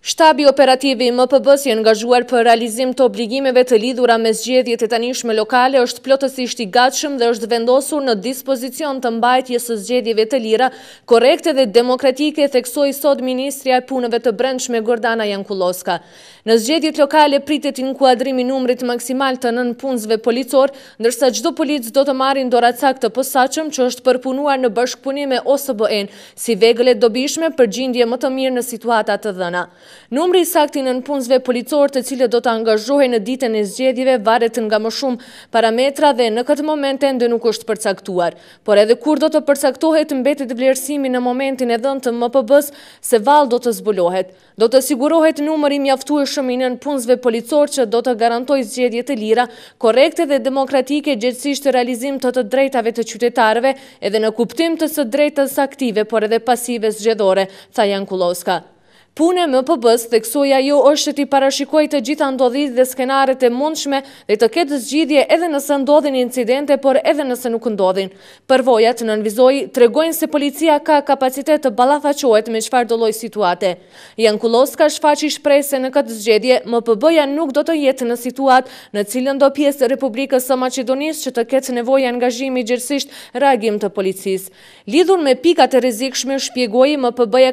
Shtabi operativi më pëbës i ngazhuar për realizim të obligimeve të lidhura me zgjedhjet e tanishme lokale është plotësisht i gatshëm dhe është vendosur në dispozicion të mbajtjes së zgjedhjeve të lira, korekte dhe demokratike, theksoj sot Ministria e Punëve të Brendshme Gordana Jankuloska. Në zgjedhjet lokale pritet në kuadrimi numrit maksimal të nën punzve policor, nërsa gjdo polic do të marin doracak të pësachëm që është përpunuar në bashkëpunime OSBN, si vegële dobishme për gjindje më të mirë në situatat të dhëna. Numri i saktin në punzve policor të cilë do të angazhohe në ditën e zgjedhjive varet nga më shumë parametra dhe në këtë moment e ndë nuk është përcaktuar. Por edhe kur do të përcaktohet mbetit vlerësimi në momentin e dhënë të më pëbës se val do të zbulohet. Do të sigurohet numëri mjaftu e shëminë në punzve policor që do të garantoj zgjedhje të lira, korekte dhe demokratike gjithësisht të realizim të të drejtave të qytetarve edhe në kuptim të së drejtës aktive, por edhe pasive zgjedhore, tha Jan Kuloska. Pune më pëbës dhe kësoja jo është që ti parashikoj të gjitha ndodhit dhe skenaret e mundshme dhe të ketë zgjidje edhe nëse ndodhin incidente, por edhe nëse nuk ndodhin. Përvojat në nënvizoi, të regojnë se policia ka kapacitet të balafachohet me qfar doloj situate. Jan Kuloska shfaqi shprej se në këtë zgjedje, më pëbëja nuk do të jetë në situat në cilën do pjesë Republikës së Macedonis që të ketë nevoj angazhimi gjërësisht reagim të policis. Lidhur me pikat e rezikshme, shpjegoj më pëbëja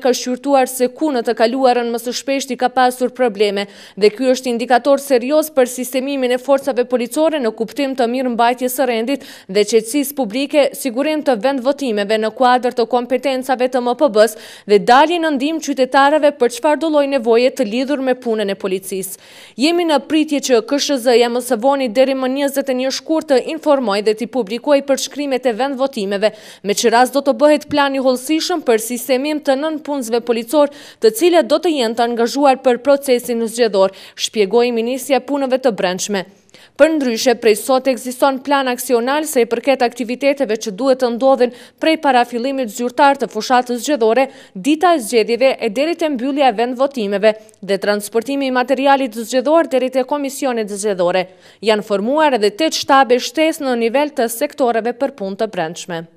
se ku në të ka kaluarën më së shpeshti ka pasur probleme dhe kjo është indikator serios për sistemimin e forcave policore në kuptim të mirë mbajtje së rendit dhe qëtsis publike sigurim të vend votimeve në kuadrë të kompetencave të më pëbës dhe dalje në ndim qytetarave për qëfar doloj nevoje të lidhur me punën e policis. Jemi në pritje që KSHZ e së deri më 21 shkur të informoj dhe t'i publikoj për shkrimet e vend votimeve me që ras do të bëhet plani holsishëm për sistemim të nën punzve policor të cilë cilat do të jenë të angazhuar për procesin zgjedor, shpjegoj Ministrja Punëve të Brendshme. Për ndryshe, prej sot egziston plan aksional se i përket aktiviteteve që duhet të ndodhin prej parafilimit zgjurtar të fushatës zgjedore, dita e zgjedive e derit e mbyllja vend votimeve dhe transportimi i materialit zgjedor derit e komisionit zgjedore. Janë formuar edhe 8 shtabe shtes në nivel të sektoreve për pun të brendshme.